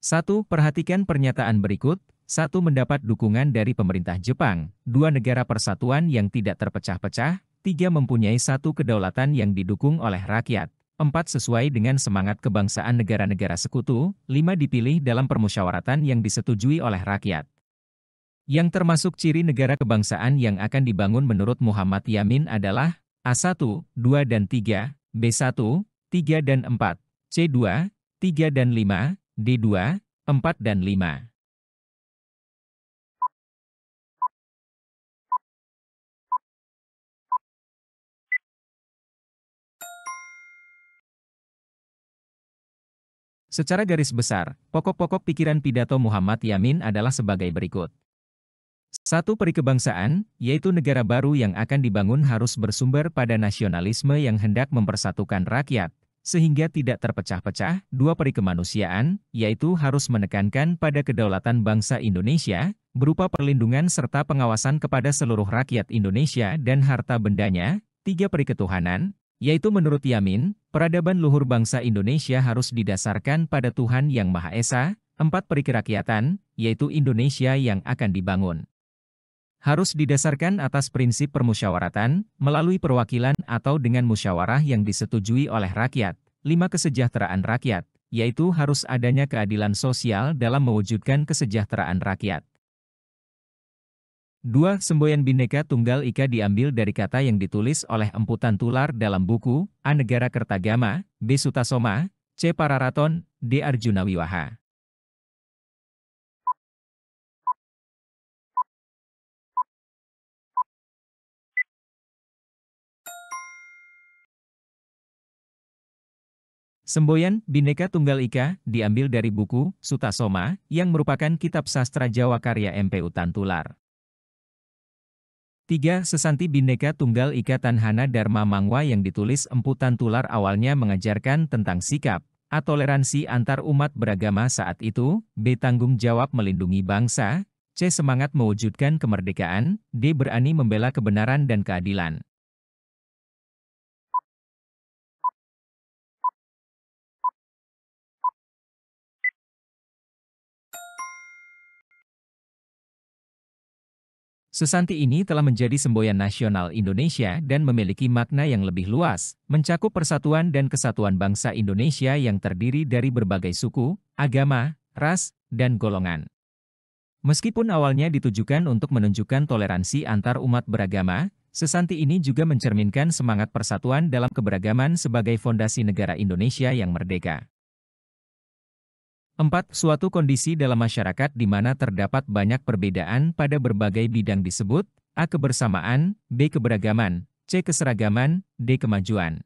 1. Perhatikan pernyataan berikut. 1. Mendapat dukungan dari pemerintah Jepang. 2. Negara persatuan yang tidak terpecah-pecah. 3. Mempunyai satu kedaulatan yang didukung oleh rakyat. 4. Sesuai dengan semangat kebangsaan negara-negara sekutu. 5. Dipilih dalam permusyawaratan yang disetujui oleh rakyat. Yang termasuk ciri negara kebangsaan yang akan dibangun menurut Muhammad Yamin adalah A1, 2 dan 3, B1, 3 dan 4, C2, 3 dan 5, di 2, 4 dan 5. Secara garis besar, pokok-pokok pikiran pidato Muhammad Yamin adalah sebagai berikut. Satu perikebangsaan, yaitu negara baru yang akan dibangun harus bersumber pada nasionalisme yang hendak mempersatukan rakyat, sehingga tidak terpecah-pecah, dua peri kemanusiaan, yaitu harus menekankan pada kedaulatan bangsa Indonesia, berupa perlindungan serta pengawasan kepada seluruh rakyat Indonesia dan harta bendanya, tiga peri ketuhanan, yaitu menurut Yamin, peradaban luhur bangsa Indonesia harus didasarkan pada Tuhan Yang Maha Esa, empat peri kerakyatan, yaitu Indonesia yang akan dibangun harus didasarkan atas prinsip permusyawaratan, melalui perwakilan atau dengan musyawarah yang disetujui oleh rakyat. Lima Kesejahteraan rakyat, yaitu harus adanya keadilan sosial dalam mewujudkan kesejahteraan rakyat. Dua Semboyan bineka Tunggal Ika diambil dari kata yang ditulis oleh emputan tular dalam buku A Negara Kertagama, B. Sutasoma, C. Pararaton, D. Arjuna Wiwaha. Semboyan Bhinneka Tunggal Ika diambil dari buku Sutasoma yang merupakan kitab sastra Jawa karya Mpu Tantular. 3. Sesanti Bhinneka Tunggal Ika Tanhana Dharma Mangwa yang ditulis Empu Tantular awalnya mengajarkan tentang sikap, atau toleransi antar umat beragama saat itu, B. Tanggung jawab melindungi bangsa, C. Semangat mewujudkan kemerdekaan, D. Berani membela kebenaran dan keadilan. Susanti ini telah menjadi semboyan nasional Indonesia dan memiliki makna yang lebih luas, mencakup persatuan dan kesatuan bangsa Indonesia yang terdiri dari berbagai suku, agama, ras, dan golongan. Meskipun awalnya ditujukan untuk menunjukkan toleransi antar umat beragama, Sesanti ini juga mencerminkan semangat persatuan dalam keberagaman sebagai fondasi negara Indonesia yang merdeka. 4. Suatu kondisi dalam masyarakat di mana terdapat banyak perbedaan pada berbagai bidang disebut A. Kebersamaan, B. Keberagaman, C. Keseragaman, D. Kemajuan.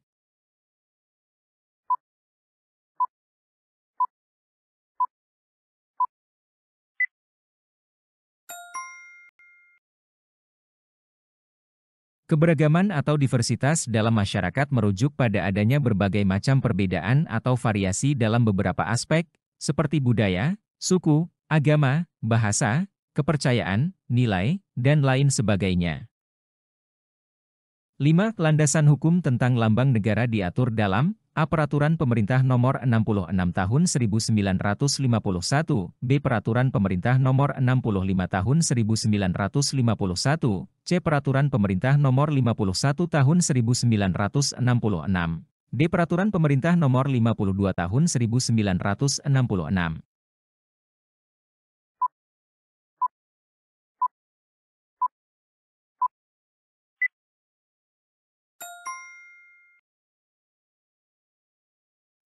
Keberagaman atau diversitas dalam masyarakat merujuk pada adanya berbagai macam perbedaan atau variasi dalam beberapa aspek, seperti budaya, suku, agama, bahasa, kepercayaan, nilai, dan lain sebagainya. 5. Landasan hukum tentang lambang negara diatur dalam Peraturan Pemerintah Nomor 66 Tahun 1951, B. Peraturan Pemerintah Nomor 65 Tahun 1951, C. Peraturan Pemerintah Nomor 51 Tahun 1966. D. Peraturan Pemerintah Nomor 52 Tahun 1966.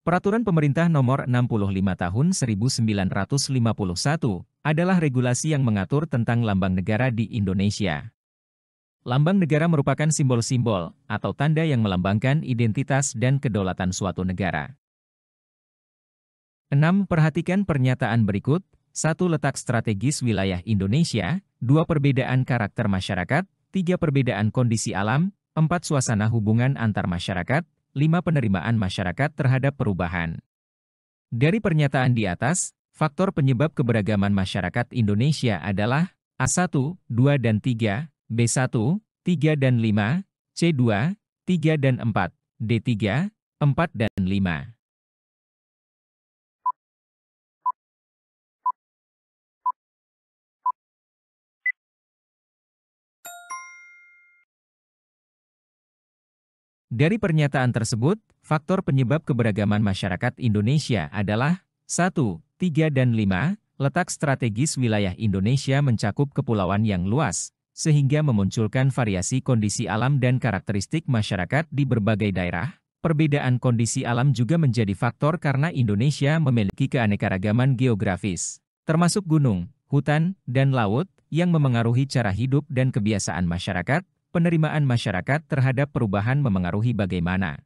Peraturan Pemerintah Nomor 65 Tahun 1951 adalah regulasi yang mengatur tentang lambang negara di Indonesia. Lambang negara merupakan simbol-simbol atau tanda yang melambangkan identitas dan kedaulatan suatu negara. 6. Perhatikan pernyataan berikut, 1. Letak strategis wilayah Indonesia, 2. Perbedaan karakter masyarakat, 3. Perbedaan kondisi alam, 4. Suasana hubungan antar masyarakat, 5. Penerimaan masyarakat terhadap perubahan. Dari pernyataan di atas, faktor penyebab keberagaman masyarakat Indonesia adalah A1, 2 dan 3, B1, 3 dan 5, C2, 3 dan 4, D3, 4 dan 5. Dari pernyataan tersebut, faktor penyebab keberagaman masyarakat Indonesia adalah 1, 3 dan 5, letak strategis wilayah Indonesia mencakup kepulauan yang luas, sehingga memunculkan variasi kondisi alam dan karakteristik masyarakat di berbagai daerah. Perbedaan kondisi alam juga menjadi faktor karena Indonesia memiliki keanekaragaman geografis, termasuk gunung, hutan, dan laut, yang memengaruhi cara hidup dan kebiasaan masyarakat. Penerimaan masyarakat terhadap perubahan memengaruhi bagaimana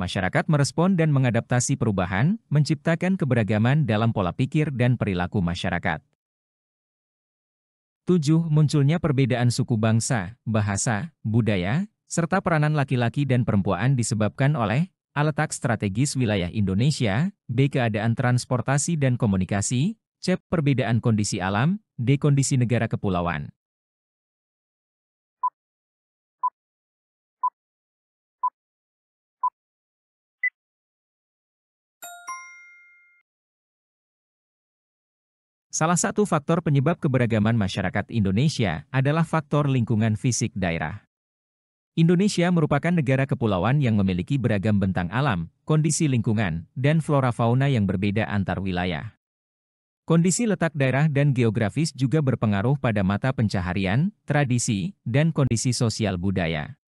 masyarakat merespon dan mengadaptasi perubahan, menciptakan keberagaman dalam pola pikir dan perilaku masyarakat. 7. Munculnya perbedaan suku bangsa, bahasa, budaya, serta peranan laki-laki dan perempuan disebabkan oleh A. Letak strategis wilayah Indonesia, B. Keadaan transportasi dan komunikasi, C. Perbedaan kondisi alam, D. Kondisi negara kepulauan. Salah satu faktor penyebab keberagaman masyarakat Indonesia adalah faktor lingkungan fisik daerah. Indonesia merupakan negara kepulauan yang memiliki beragam bentang alam, kondisi lingkungan, dan flora fauna yang berbeda antar wilayah. Kondisi letak daerah dan geografis juga berpengaruh pada mata pencaharian, tradisi, dan kondisi sosial budaya.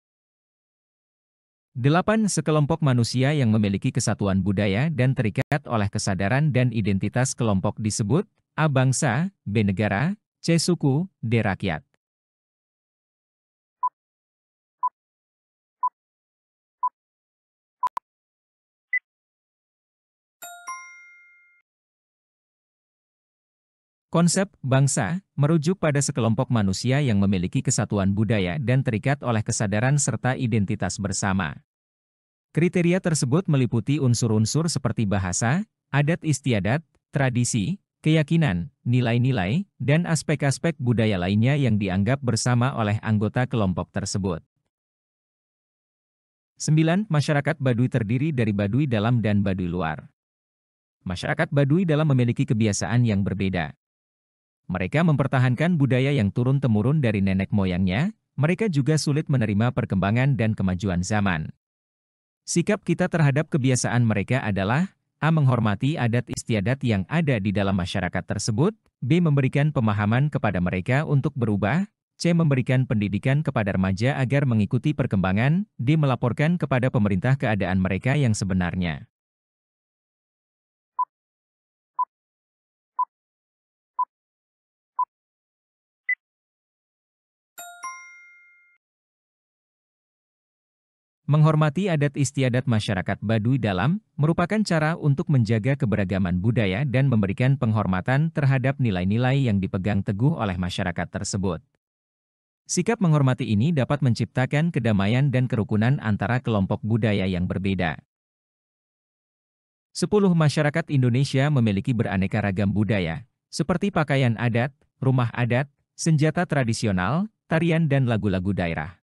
8. Sekelompok manusia yang memiliki kesatuan budaya dan terikat oleh kesadaran dan identitas kelompok disebut A. Bangsa, B. Negara, C. Suku, D. Rakyat. Konsep bangsa merujuk pada sekelompok manusia yang memiliki kesatuan budaya dan terikat oleh kesadaran serta identitas bersama. Kriteria tersebut meliputi unsur-unsur seperti bahasa, adat istiadat, tradisi, keyakinan, nilai-nilai, dan aspek-aspek budaya lainnya yang dianggap bersama oleh anggota kelompok tersebut. 9. Masyarakat Baduy terdiri dari Baduy dalam dan Baduy luar. Masyarakat Baduy dalam memiliki kebiasaan yang berbeda. Mereka mempertahankan budaya yang turun-temurun dari nenek moyangnya, mereka juga sulit menerima perkembangan dan kemajuan zaman. Sikap kita terhadap kebiasaan mereka adalah A. Menghormati adat istiadat yang ada di dalam masyarakat tersebut, B. Memberikan pemahaman kepada mereka untuk berubah, C. Memberikan pendidikan kepada remaja agar mengikuti perkembangan, D. Melaporkan kepada pemerintah keadaan mereka yang sebenarnya. Menghormati adat istiadat masyarakat Baduy dalam merupakan cara untuk menjaga keberagaman budaya dan memberikan penghormatan terhadap nilai-nilai yang dipegang teguh oleh masyarakat tersebut. Sikap menghormati ini dapat menciptakan kedamaian dan kerukunan antara kelompok budaya yang berbeda. 10 masyarakat Indonesia memiliki beraneka ragam budaya, seperti pakaian adat, rumah adat, senjata tradisional, tarian dan lagu-lagu daerah.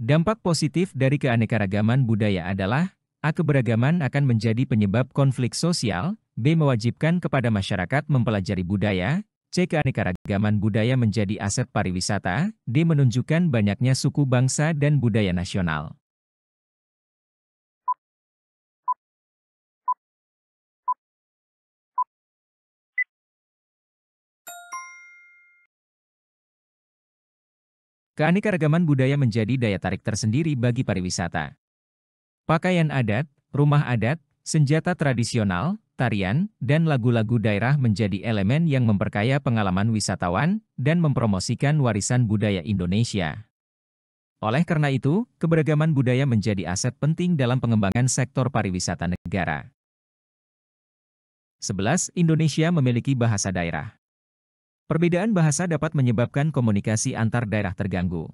Dampak positif dari keanekaragaman budaya adalah A. Keberagaman akan menjadi penyebab konflik sosial, B. Mewajibkan kepada masyarakat mempelajari budaya, C. Keanekaragaman budaya menjadi aset pariwisata, D. Menunjukkan banyaknya suku bangsa dan budaya nasional. Keanekaragaman budaya menjadi daya tarik tersendiri bagi pariwisata. Pakaian adat, rumah adat, senjata tradisional, tarian, dan lagu-lagu daerah menjadi elemen yang memperkaya pengalaman wisatawan dan mempromosikan warisan budaya Indonesia. Oleh karena itu, keberagaman budaya menjadi aset penting dalam pengembangan sektor pariwisata negara. 11. Indonesia memiliki bahasa daerah. Perbedaan bahasa dapat menyebabkan komunikasi antar daerah terganggu.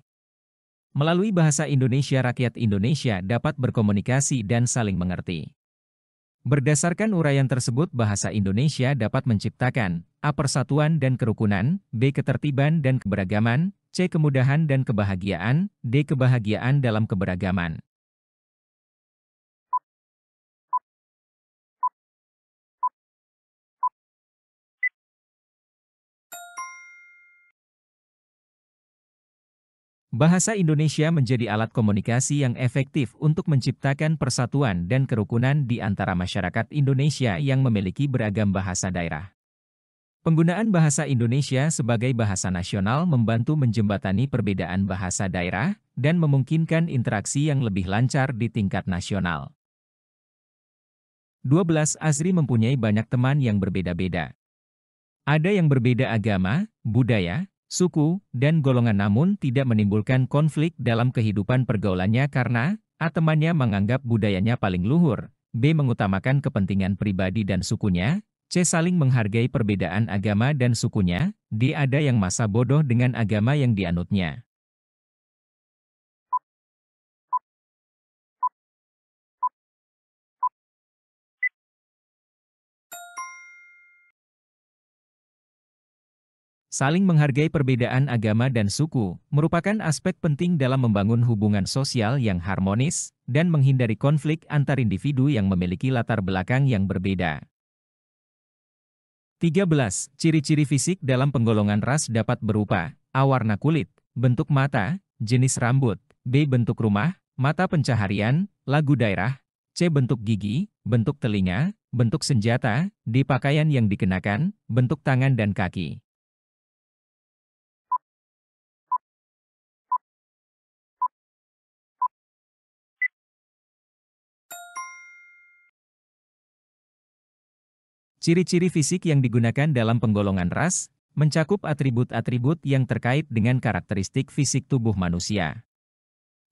Melalui bahasa Indonesia, rakyat Indonesia dapat berkomunikasi dan saling mengerti. Berdasarkan uraian tersebut, bahasa Indonesia dapat menciptakan A. Persatuan dan kerukunan, B. Ketertiban dan keberagaman, C. Kemudahan dan kebahagiaan, D. Kebahagiaan dalam keberagaman. Bahasa Indonesia menjadi alat komunikasi yang efektif untuk menciptakan persatuan dan kerukunan di antara masyarakat Indonesia yang memiliki beragam bahasa daerah. Penggunaan bahasa Indonesia sebagai bahasa nasional membantu menjembatani perbedaan bahasa daerah dan memungkinkan interaksi yang lebih lancar di tingkat nasional. 12. Azri mempunyai banyak teman yang berbeda-beda. Ada yang berbeda agama, budaya, suku, dan golongan namun tidak menimbulkan konflik dalam kehidupan pergaulannya karena A. Temannya menganggap budayanya paling luhur, B. Mengutamakan kepentingan pribadi dan sukunya, C. Saling menghargai perbedaan agama dan sukunya, D. Ada yang masa bodoh dengan agama yang dianutnya. Saling menghargai perbedaan agama dan suku merupakan aspek penting dalam membangun hubungan sosial yang harmonis dan menghindari konflik antar individu yang memiliki latar belakang yang berbeda. 13. Ciri-ciri fisik dalam penggolongan ras dapat berupa A. Warna kulit, bentuk mata, jenis rambut, B. Bentuk rumah, mata pencaharian, lagu daerah, C. Bentuk gigi, bentuk telinga, bentuk senjata, D. Pakaian yang dikenakan, bentuk tangan dan kaki. Ciri-ciri fisik yang digunakan dalam penggolongan ras, mencakup atribut-atribut yang terkait dengan karakteristik fisik tubuh manusia.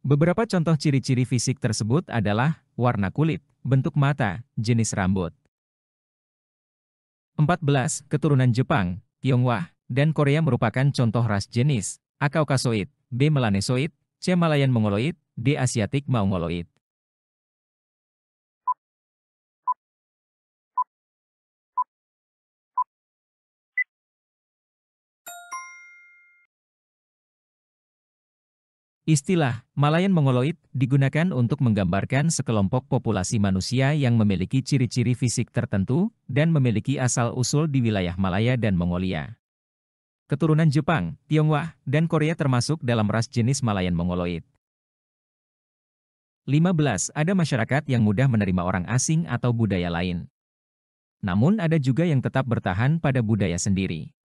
Beberapa contoh ciri-ciri fisik tersebut adalah warna kulit, bentuk mata, jenis rambut. 14. Keturunan Jepang, Tionghoa, dan Korea merupakan contoh ras jenis A. Kaukasoid, B. Melanesoid, C. Malayan Mongoloid, D. Asiatik Mongoloid. Istilah Malayan mongoloid digunakan untuk menggambarkan sekelompok populasi manusia yang memiliki ciri-ciri fisik tertentu dan memiliki asal-usul di wilayah Malaya dan Mongolia. Keturunan Jepang, Tionghoa, dan Korea termasuk dalam ras jenis Malayan mongoloid. 15. Ada masyarakat yang mudah menerima orang asing atau budaya lain. Namun ada juga yang tetap bertahan pada budaya sendiri.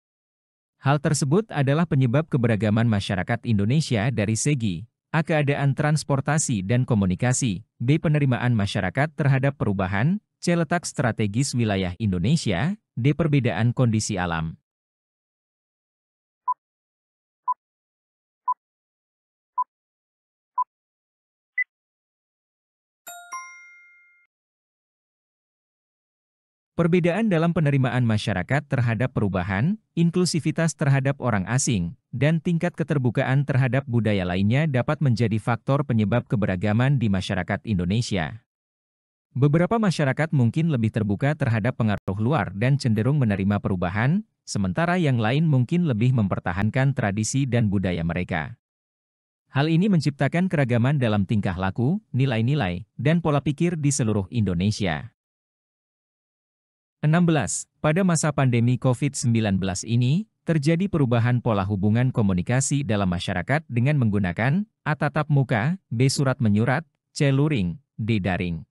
Hal tersebut adalah penyebab keberagaman masyarakat Indonesia dari segi Keadaan transportasi dan komunikasi B. Penerimaan masyarakat terhadap perubahan C. Letak strategis wilayah Indonesia D. Perbedaan kondisi alam Perbedaan dalam penerimaan masyarakat terhadap perubahan, inklusivitas terhadap orang asing, dan tingkat keterbukaan terhadap budaya lainnya dapat menjadi faktor penyebab keberagaman di masyarakat Indonesia. Beberapa masyarakat mungkin lebih terbuka terhadap pengaruh luar dan cenderung menerima perubahan, sementara yang lain mungkin lebih mempertahankan tradisi dan budaya mereka. Hal ini menciptakan keragaman dalam tingkah laku, nilai-nilai, dan pola pikir di seluruh Indonesia. 16. Pada masa pandemi COVID-19 ini, terjadi perubahan pola hubungan komunikasi dalam masyarakat dengan menggunakan A. Tatap muka, B. Surat menyurat, C. Luring, D. Daring.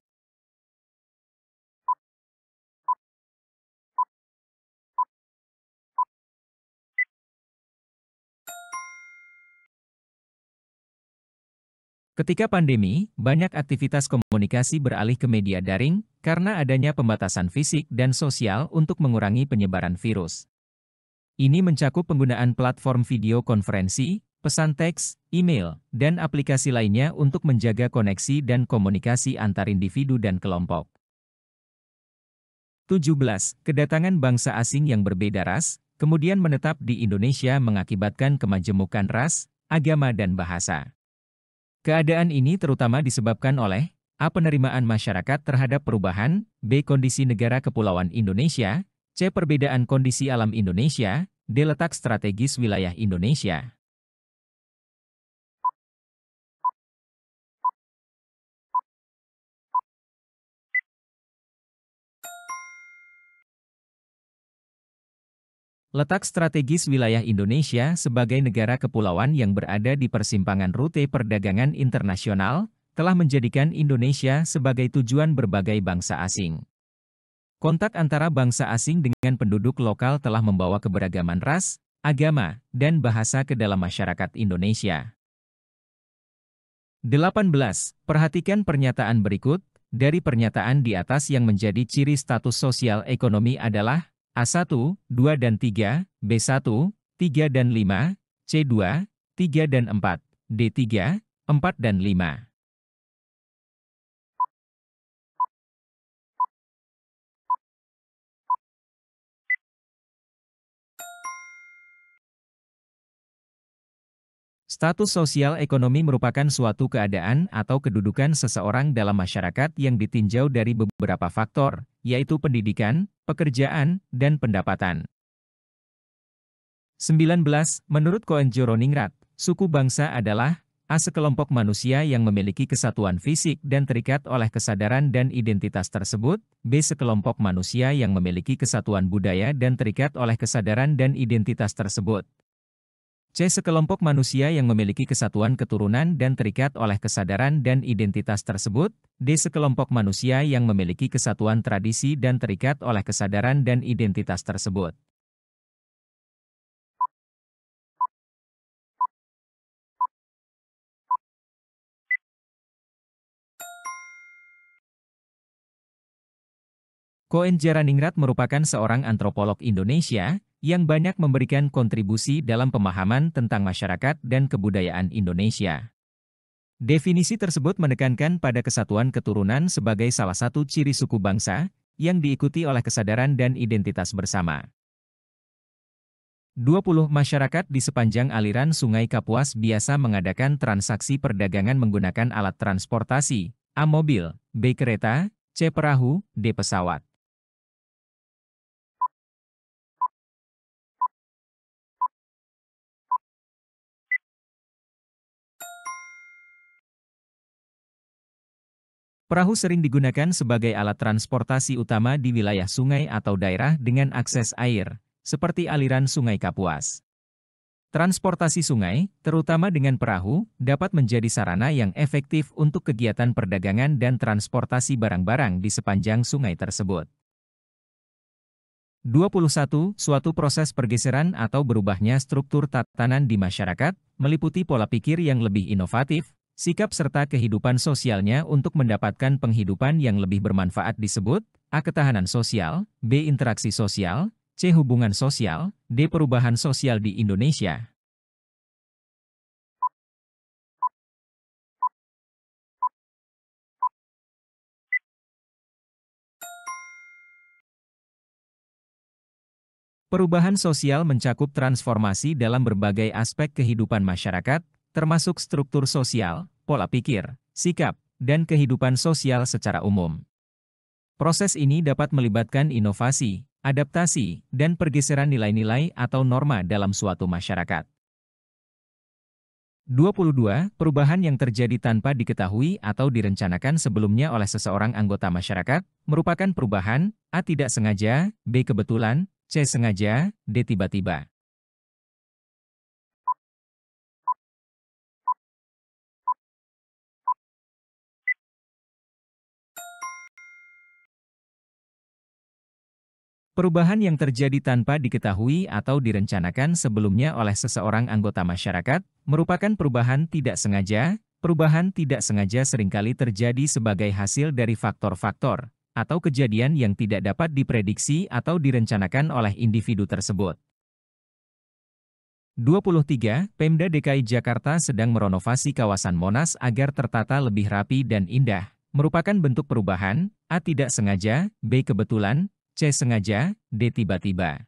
Ketika pandemi, banyak aktivitas komunikasi beralih ke media daring karena adanya pembatasan fisik dan sosial untuk mengurangi penyebaran virus. Ini mencakup penggunaan platform video konferensi, pesan teks, email, dan aplikasi lainnya untuk menjaga koneksi dan komunikasi antar individu dan kelompok. 17. Kedatangan bangsa asing yang berbeda ras, kemudian menetap di Indonesia mengakibatkan kemajemukan ras, agama dan bahasa. Keadaan ini terutama disebabkan oleh A. Penerimaan masyarakat terhadap perubahan, B. Kondisi negara kepulauan Indonesia, C. Perbedaan kondisi alam Indonesia, D. Letak strategis wilayah Indonesia. Letak strategis wilayah Indonesia sebagai negara kepulauan yang berada di persimpangan rute perdagangan internasional telah menjadikan Indonesia sebagai tujuan berbagai bangsa asing. Kontak antara bangsa asing dengan penduduk lokal telah membawa keberagaman ras, agama, dan bahasa ke dalam masyarakat Indonesia. 18. Perhatikan pernyataan berikut, dari pernyataan di atas yang menjadi ciri status sosial ekonomi adalah A1, 2 dan 3, B1, 3 dan 5, C2, 3 dan 4, D3, 4 dan 5. Status sosial ekonomi merupakan suatu keadaan atau kedudukan seseorang dalam masyarakat yang ditinjau dari beberapa faktor, yaitu pendidikan, pekerjaan, dan pendapatan. 19. Menurut Koen Joroningrat, suku bangsa adalah A. Sekelompok manusia yang memiliki kesatuan fisik dan terikat oleh kesadaran dan identitas tersebut. B. Sekelompok manusia yang memiliki kesatuan budaya dan terikat oleh kesadaran dan identitas tersebut. C. Sekelompok manusia yang memiliki kesatuan keturunan dan terikat oleh kesadaran dan identitas tersebut. D. Sekelompok manusia yang memiliki kesatuan tradisi dan terikat oleh kesadaran dan identitas tersebut. Koen Jaraningrat merupakan seorang antropolog Indonesia yang banyak memberikan kontribusi dalam pemahaman tentang masyarakat dan kebudayaan Indonesia. Definisi tersebut menekankan pada kesatuan keturunan sebagai salah satu ciri suku bangsa yang diikuti oleh kesadaran dan identitas bersama. 20 masyarakat di sepanjang aliran Sungai Kapuas biasa mengadakan transaksi perdagangan menggunakan alat transportasi, A mobil, B kereta, C perahu, D pesawat. Perahu sering digunakan sebagai alat transportasi utama di wilayah sungai atau daerah dengan akses air, seperti aliran sungai Kapuas. Transportasi sungai, terutama dengan perahu, dapat menjadi sarana yang efektif untuk kegiatan perdagangan dan transportasi barang-barang di sepanjang sungai tersebut. 21. Suatu proses pergeseran atau berubahnya struktur tatanan di masyarakat, meliputi pola pikir yang lebih inovatif, sikap serta kehidupan sosialnya untuk mendapatkan penghidupan yang lebih bermanfaat disebut A. Ketahanan sosial, B. Interaksi sosial, C. Hubungan sosial, D. Perubahan sosial di Indonesia. Perubahan sosial mencakup transformasi dalam berbagai aspek kehidupan masyarakat, termasuk struktur sosial, pola pikir, sikap, dan kehidupan sosial secara umum. Proses ini dapat melibatkan inovasi, adaptasi, dan pergeseran nilai-nilai atau norma dalam suatu masyarakat. 22. Perubahan yang terjadi tanpa diketahui atau direncanakan sebelumnya oleh seseorang anggota masyarakat merupakan perubahan A. Tidak sengaja, B. Kebetulan, C. Sengaja, D. Tiba-tiba. Perubahan yang terjadi tanpa diketahui atau direncanakan sebelumnya oleh seseorang anggota masyarakat merupakan perubahan tidak sengaja. Perubahan tidak sengaja seringkali terjadi sebagai hasil dari faktor-faktor atau kejadian yang tidak dapat diprediksi atau direncanakan oleh individu tersebut. 23. Pemda DKI Jakarta sedang merenovasi kawasan Monas agar tertata lebih rapi dan indah. Merupakan bentuk perubahan, A. Tidak sengaja, B. Kebetulan, C. Sengaja, D. Tiba-tiba.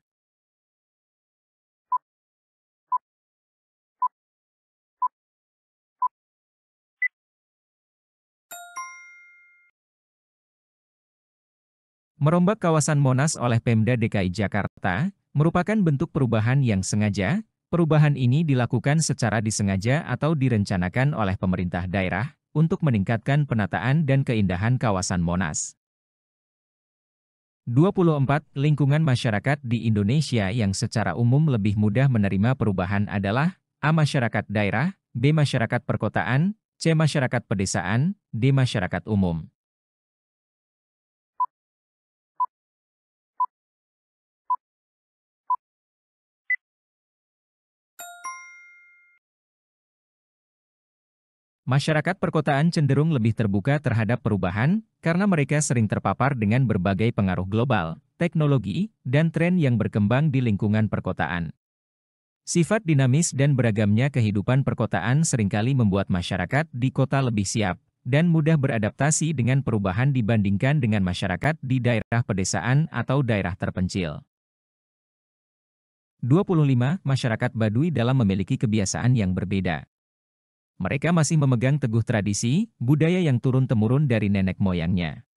Merombak kawasan Monas oleh Pemda DKI Jakarta merupakan bentuk perubahan yang sengaja. Perubahan ini dilakukan secara disengaja atau direncanakan oleh pemerintah daerah untuk meningkatkan penataan dan keindahan kawasan Monas. 24. Lingkungan masyarakat di Indonesia yang secara umum lebih mudah menerima perubahan adalah A. Masyarakat daerah B. Masyarakat perkotaan C. Masyarakat pedesaan D. Masyarakat umum Masyarakat perkotaan cenderung lebih terbuka terhadap perubahan karena mereka sering terpapar dengan berbagai pengaruh global, teknologi, dan tren yang berkembang di lingkungan perkotaan. Sifat dinamis dan beragamnya kehidupan perkotaan seringkali membuat masyarakat di kota lebih siap dan mudah beradaptasi dengan perubahan dibandingkan dengan masyarakat di daerah pedesaan atau daerah terpencil. 25. Masyarakat Baduy dalam memiliki kebiasaan yang berbeda mereka masih memegang teguh tradisi, budaya yang turun-temurun dari nenek moyangnya.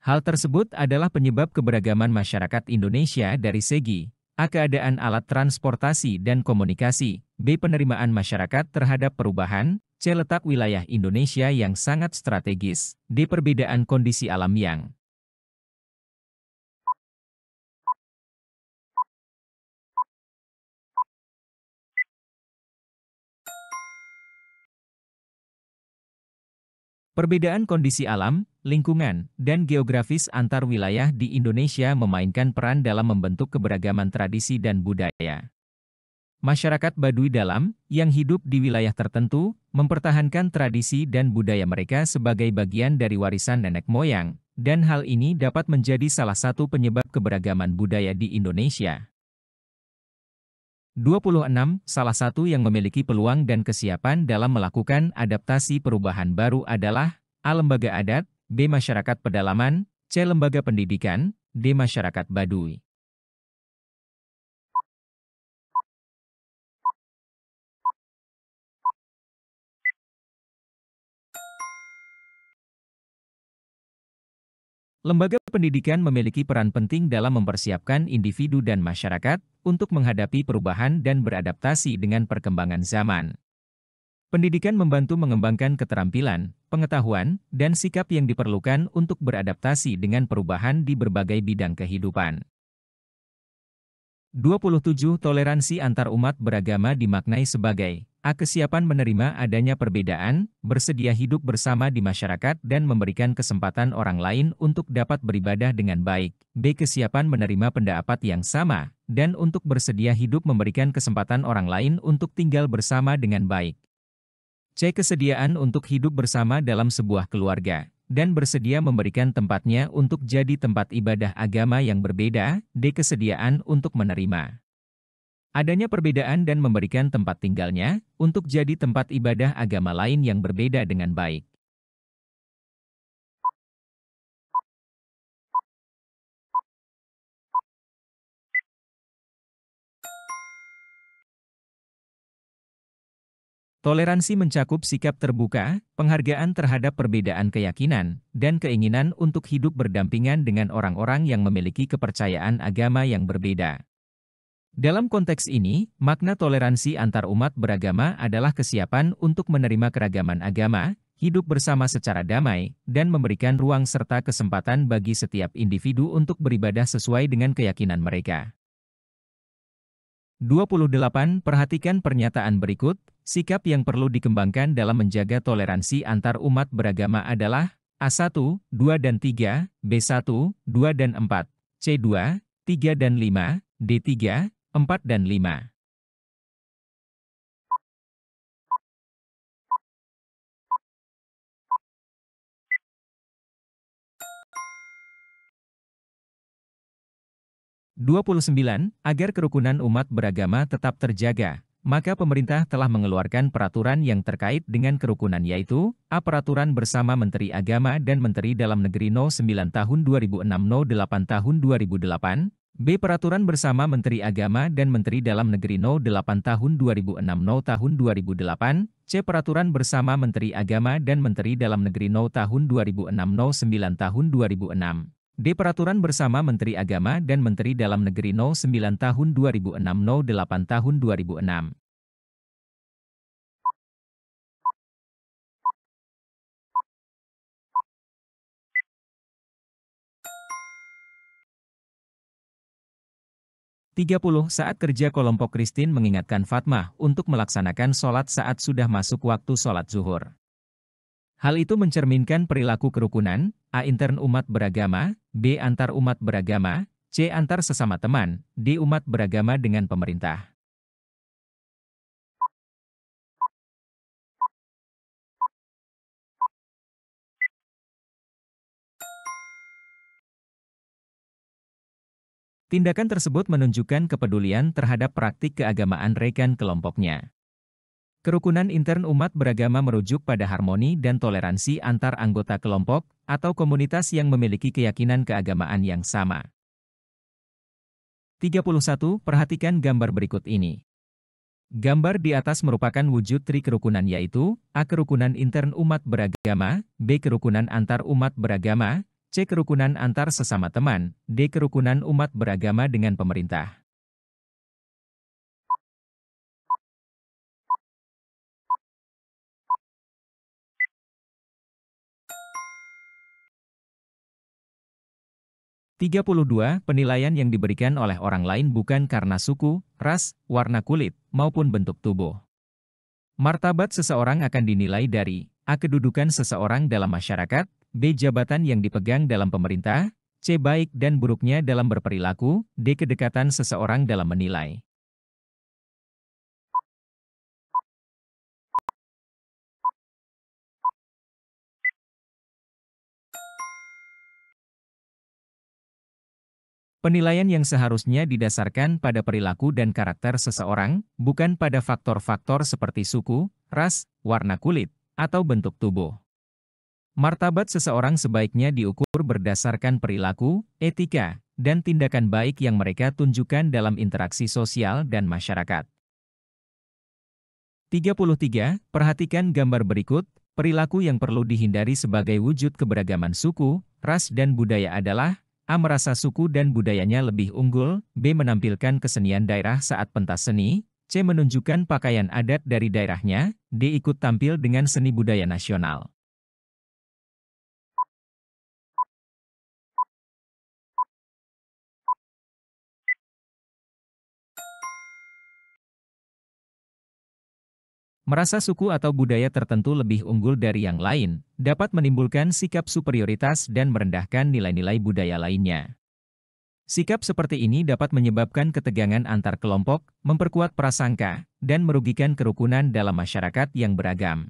Hal tersebut adalah penyebab keberagaman masyarakat Indonesia dari segi A. Keadaan alat transportasi dan komunikasi B. Penerimaan masyarakat terhadap perubahan C. Letak wilayah Indonesia yang sangat strategis D. Perbedaan kondisi alam yang Perbedaan kondisi alam, lingkungan, dan geografis antar wilayah di Indonesia memainkan peran dalam membentuk keberagaman tradisi dan budaya. Masyarakat Baduy dalam, yang hidup di wilayah tertentu, mempertahankan tradisi dan budaya mereka sebagai bagian dari warisan nenek moyang, dan hal ini dapat menjadi salah satu penyebab keberagaman budaya di Indonesia. 26. Salah satu yang memiliki peluang dan kesiapan dalam melakukan adaptasi perubahan baru adalah A. Lembaga adat, B. Masyarakat pedalaman, C. Lembaga pendidikan, D. Masyarakat Baduy. Lembaga pendidikan memiliki peran penting dalam mempersiapkan individu dan masyarakat untuk menghadapi perubahan dan beradaptasi dengan perkembangan zaman. Pendidikan membantu mengembangkan keterampilan, pengetahuan, dan sikap yang diperlukan untuk beradaptasi dengan perubahan di berbagai bidang kehidupan. 27 Toleransi antarumat beragama dimaknai sebagai A. Kesiapan menerima adanya perbedaan, bersedia hidup bersama di masyarakat dan memberikan kesempatan orang lain untuk dapat beribadah dengan baik. B. Kesiapan menerima pendapat yang sama, dan untuk bersedia hidup memberikan kesempatan orang lain untuk tinggal bersama dengan baik. C. Kesediaan untuk hidup bersama dalam sebuah keluarga, dan bersedia memberikan tempatnya untuk jadi tempat ibadah agama yang berbeda. D. Kesediaan untuk menerima Adanya perbedaan dan memberikan tempat tinggalnya untuk jadi tempat ibadah agama lain yang berbeda dengan baik. Toleransi mencakup sikap terbuka, penghargaan terhadap perbedaan keyakinan, dan keinginan untuk hidup berdampingan dengan orang-orang yang memiliki kepercayaan agama yang berbeda. Dalam konteks ini, makna toleransi antar umat beragama adalah kesiapan untuk menerima keragaman agama, hidup bersama secara damai, dan memberikan ruang serta kesempatan bagi setiap individu untuk beribadah sesuai dengan keyakinan mereka. 28. Perhatikan pernyataan berikut, sikap yang perlu dikembangkan dalam menjaga toleransi antar umat beragama adalah A1, 2 dan 3, B1, 2 dan 4, C2, 3 dan 5, D3, 4 dan 5. Dua puluh sembilan, agar kerukunan umat beragama tetap terjaga, maka pemerintah telah mengeluarkan peraturan yang terkait dengan kerukunan yaitu A Peraturan Bersama Menteri Agama dan Menteri Dalam Negeri No 9 Tahun 2006 No 8 Tahun 2008, B. Peraturan bersama Menteri Agama dan Menteri Dalam Negeri No 8 Tahun 2006 No Tahun 2008, C. Peraturan bersama Menteri Agama dan Menteri Dalam Negeri No Tahun 2006 No 9 Tahun 2006, D. Peraturan bersama Menteri Agama dan Menteri Dalam Negeri No 9 Tahun 2006 No 8 Tahun 2006, 30 saat kerja kelompok Christine mengingatkan Fatma untuk melaksanakan sholat saat sudah masuk waktu sholat zuhur. Hal itu mencerminkan perilaku kerukunan, A. Intern umat beragama, B. Antar umat beragama, C. Antar sesama teman, D. Umat beragama dengan pemerintah. Tindakan tersebut menunjukkan kepedulian terhadap praktik keagamaan rekan kelompoknya. Kerukunan intern umat beragama merujuk pada harmoni dan toleransi antar anggota kelompok atau komunitas yang memiliki keyakinan keagamaan yang sama. 31. Perhatikan gambar berikut ini. Gambar di atas merupakan wujud tri kerukunan yaitu A. Kerukunan intern umat beragama, B. Kerukunan antar umat beragama, C. Kerukunan antar sesama teman, D. Kerukunan umat beragama dengan pemerintah. Tiga puluh dua Penilaian yang diberikan oleh orang lain bukan karena suku, ras, warna kulit, maupun bentuk tubuh. Martabat seseorang akan dinilai dari A. Kedudukan seseorang dalam masyarakat, B. Jabatan yang dipegang dalam pemerintah, C. Baik dan buruknya dalam berperilaku, D. Kedekatan seseorang dalam menilai. Penilaian yang seharusnya didasarkan pada perilaku dan karakter seseorang, bukan pada faktor-faktor seperti suku, ras, warna kulit, atau bentuk tubuh. Martabat seseorang sebaiknya diukur berdasarkan perilaku, etika, dan tindakan baik yang mereka tunjukkan dalam interaksi sosial dan masyarakat. 33. Perhatikan gambar berikut. Perilaku yang perlu dihindari sebagai wujud keberagaman suku, ras dan budaya adalah A. Merasa suku dan budayanya lebih unggul, B. Menampilkan kesenian daerah saat pentas seni, C. Menunjukkan pakaian adat dari daerahnya, D. Ikut tampil dengan seni budaya nasional. Merasa suku atau budaya tertentu lebih unggul dari yang lain, dapat menimbulkan sikap superioritas dan merendahkan nilai-nilai budaya lainnya. Sikap seperti ini dapat menyebabkan ketegangan antar kelompok, memperkuat prasangka, dan merugikan kerukunan dalam masyarakat yang beragam.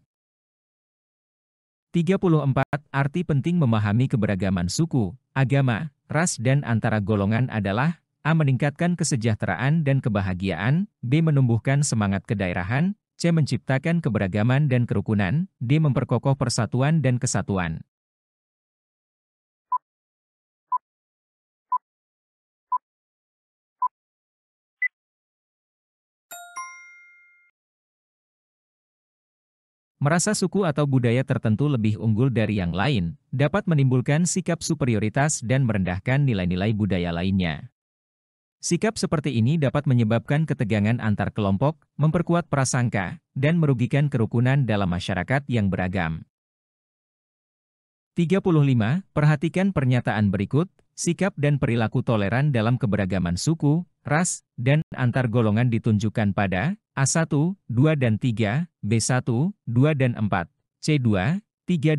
34. Arti penting memahami keberagaman suku, agama, ras dan antara golongan adalah A. Meningkatkan kesejahteraan dan kebahagiaan, B. Menumbuhkan semangat kedaerahan, C. Menciptakan keberagaman dan kerukunan, D. Memperkokoh persatuan dan kesatuan. Merasa suku atau budaya tertentu lebih unggul dari yang lain, dapat menimbulkan sikap superioritas dan merendahkan nilai-nilai budaya lainnya. Sikap seperti ini dapat menyebabkan ketegangan antar kelompok, memperkuat prasangka, dan merugikan kerukunan dalam masyarakat yang beragam. 35. Perhatikan pernyataan berikut, sikap dan perilaku toleran dalam keberagaman suku, ras, dan antar golongan ditunjukkan pada A1, 2 dan 3, B1, 2 dan 4, C2, 3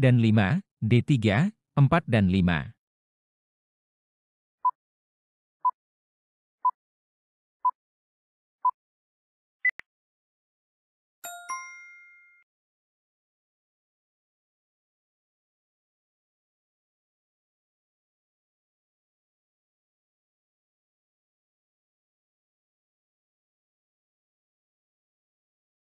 dan 5, D3, 4 dan 5.